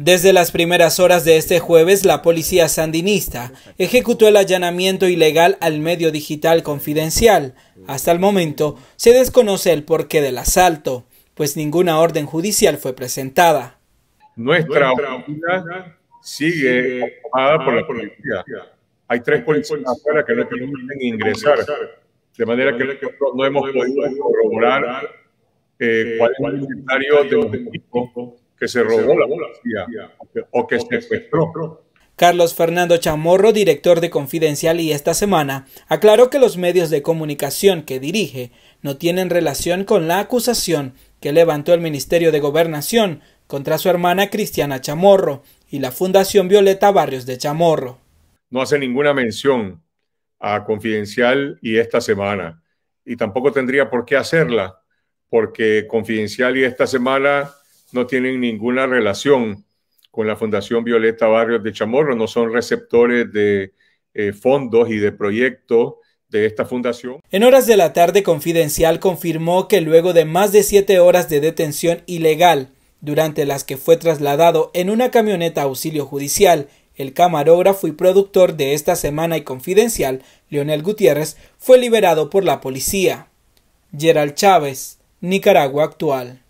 Desde las primeras horas de este jueves, la policía sandinista ejecutó el allanamiento ilegal al medio digital confidencial. Hasta el momento, se desconoce el porqué del asalto, pues ninguna orden judicial fue presentada. Nuestra oficina sigue ocupada por la policía. Hay tres policías afuera que no permiten ingresar, de manera que no hemos podido corroborar eh, eh, cuál es el inventario de un equipo que se robó la o que Carlos Fernando Chamorro, director de Confidencial y esta semana, aclaró que los medios de comunicación que dirige no tienen relación con la acusación que levantó el Ministerio de Gobernación contra su hermana Cristiana Chamorro y la Fundación Violeta Barrios de Chamorro. No hace ninguna mención a Confidencial y esta semana, y tampoco tendría por qué hacerla, porque Confidencial y esta semana no tienen ninguna relación con la Fundación Violeta Barrios de Chamorro, no son receptores de eh, fondos y de proyectos de esta fundación. En horas de la tarde, Confidencial confirmó que luego de más de siete horas de detención ilegal, durante las que fue trasladado en una camioneta auxilio judicial, el camarógrafo y productor de esta semana y Confidencial, Leonel Gutiérrez, fue liberado por la policía. Gerald Chávez, Nicaragua Actual.